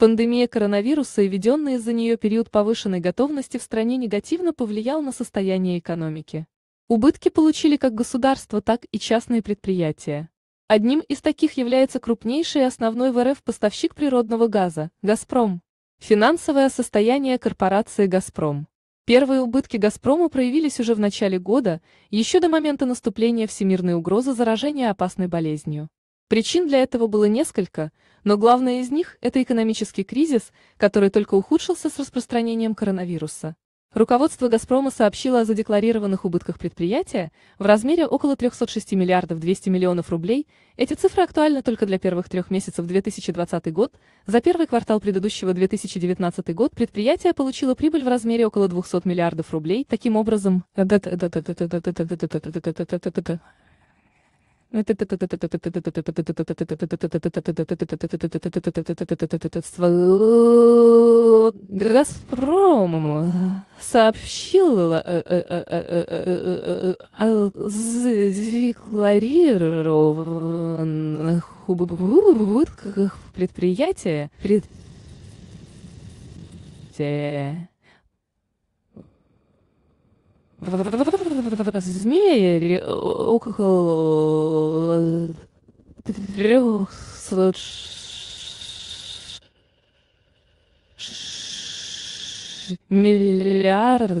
Пандемия коронавируса и введенный из-за нее период повышенной готовности в стране негативно повлиял на состояние экономики. Убытки получили как государство, так и частные предприятия. Одним из таких является крупнейший и основной в РФ поставщик природного газа – «Газпром». Финансовое состояние корпорации «Газпром». Первые убытки «Газпрома» проявились уже в начале года, еще до момента наступления всемирной угрозы заражения опасной болезнью. Причин для этого было несколько, но главное из них – это экономический кризис, который только ухудшился с распространением коронавируса. Руководство «Газпрома» сообщило о задекларированных убытках предприятия в размере около 306 миллиардов 200 миллионов рублей. Эти цифры актуальны только для первых трех месяцев 2020 год. За первый квартал предыдущего 2019 год предприятие получило прибыль в размере около 200 миллиардов рублей. Таким образом, Газпром сообщил о задекларированных убытках предприятия предприятия змеи около трехсот миллиардов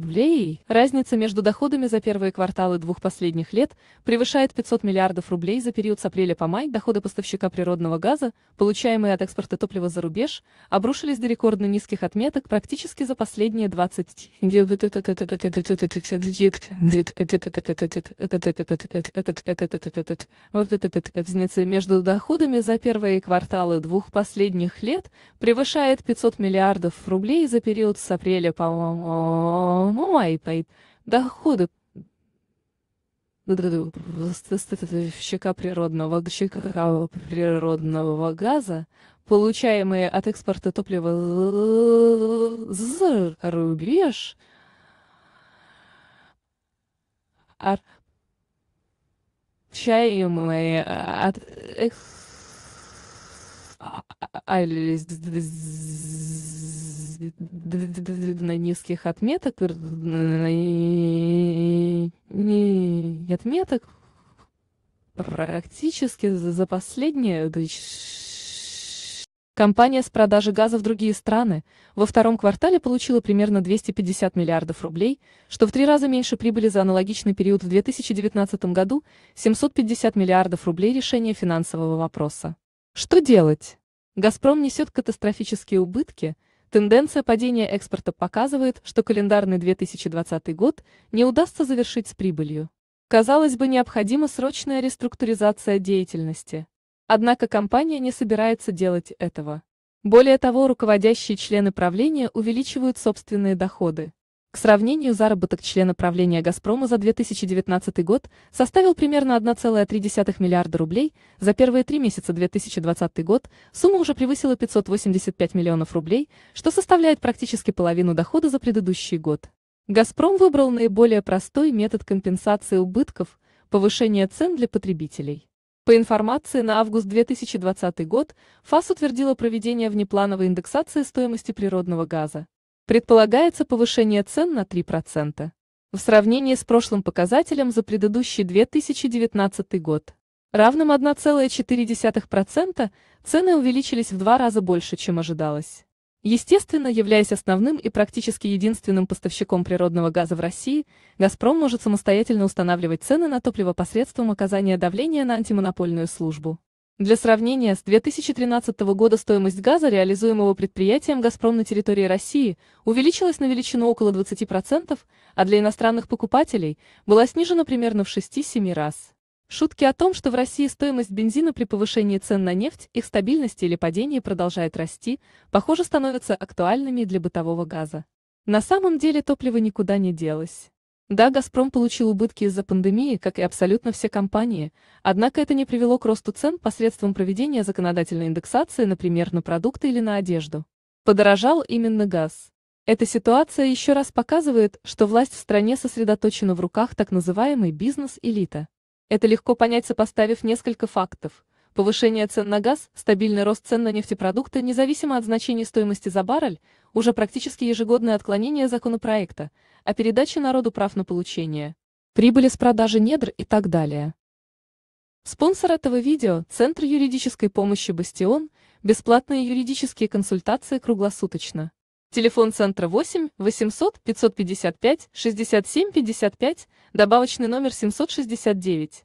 рублей. Разница между доходами за первые кварталы двух последних лет превышает 500 миллиардов рублей за период с апреля по май. Доходы поставщика природного газа, получаемые от экспорта топлива за рубеж, обрушились до рекордно низких отметок практически за последние 20 Разница между доходами за первые кварталы двух последних лет превышает 500 миллиардов рублей за период с апреля, по-моему, и доходы поставщика природного, природного газа, получаемые от экспорта топлива за рубеж, чаемые от экспорта на низких отметок, отметок практически за последние Компания с продажи газа в другие страны во втором квартале получила примерно 250 миллиардов рублей, что в три раза меньше прибыли за аналогичный период в 2019 году, 750 миллиардов рублей решения финансового вопроса. Что делать? «Газпром» несет катастрофические убытки, Тенденция падения экспорта показывает, что календарный 2020 год не удастся завершить с прибылью. Казалось бы, необходима срочная реструктуризация деятельности. Однако компания не собирается делать этого. Более того, руководящие члены правления увеличивают собственные доходы. К сравнению, заработок члена правления «Газпрома» за 2019 год составил примерно 1,3 миллиарда рублей, за первые три месяца 2020 год сумма уже превысила 585 миллионов рублей, что составляет практически половину дохода за предыдущий год. «Газпром» выбрал наиболее простой метод компенсации убытков – повышение цен для потребителей. По информации на август 2020 год ФАС утвердила проведение внеплановой индексации стоимости природного газа. Предполагается повышение цен на 3% в сравнении с прошлым показателем за предыдущий 2019 год. Равным 1,4% цены увеличились в два раза больше, чем ожидалось. Естественно, являясь основным и практически единственным поставщиком природного газа в России, «Газпром» может самостоятельно устанавливать цены на топливо посредством оказания давления на антимонопольную службу. Для сравнения, с 2013 года стоимость газа, реализуемого предприятием «Газпром» на территории России, увеличилась на величину около 20%, а для иностранных покупателей была снижена примерно в 6-7 раз. Шутки о том, что в России стоимость бензина при повышении цен на нефть, их стабильности или падении продолжает расти, похоже, становятся актуальными для бытового газа. На самом деле топливо никуда не делось. Да, «Газпром» получил убытки из-за пандемии, как и абсолютно все компании, однако это не привело к росту цен посредством проведения законодательной индексации, например, на продукты или на одежду. Подорожал именно газ. Эта ситуация еще раз показывает, что власть в стране сосредоточена в руках так называемой бизнес-элита. Это легко понять, сопоставив несколько фактов. Повышение цен на газ, стабильный рост цен на нефтепродукты, независимо от значения стоимости за баррель, уже практически ежегодное отклонение законопроекта о передаче народу прав на получение, прибыли с продажи недр и так далее. Спонсор этого видео – Центр юридической помощи «Бастион», бесплатные юридические консультации круглосуточно. Телефон центра 8 800 555 67 55, добавочный номер 769.